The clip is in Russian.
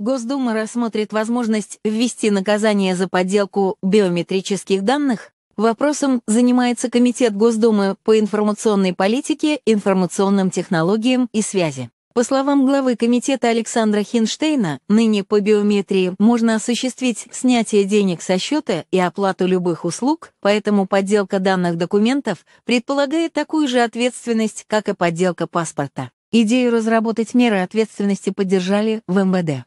Госдума рассмотрит возможность ввести наказание за подделку биометрических данных? Вопросом занимается Комитет Госдумы по информационной политике, информационным технологиям и связи. По словам главы комитета Александра Хинштейна, ныне по биометрии можно осуществить снятие денег со счета и оплату любых услуг, поэтому подделка данных документов предполагает такую же ответственность, как и подделка паспорта. Идею разработать меры ответственности поддержали в МВД.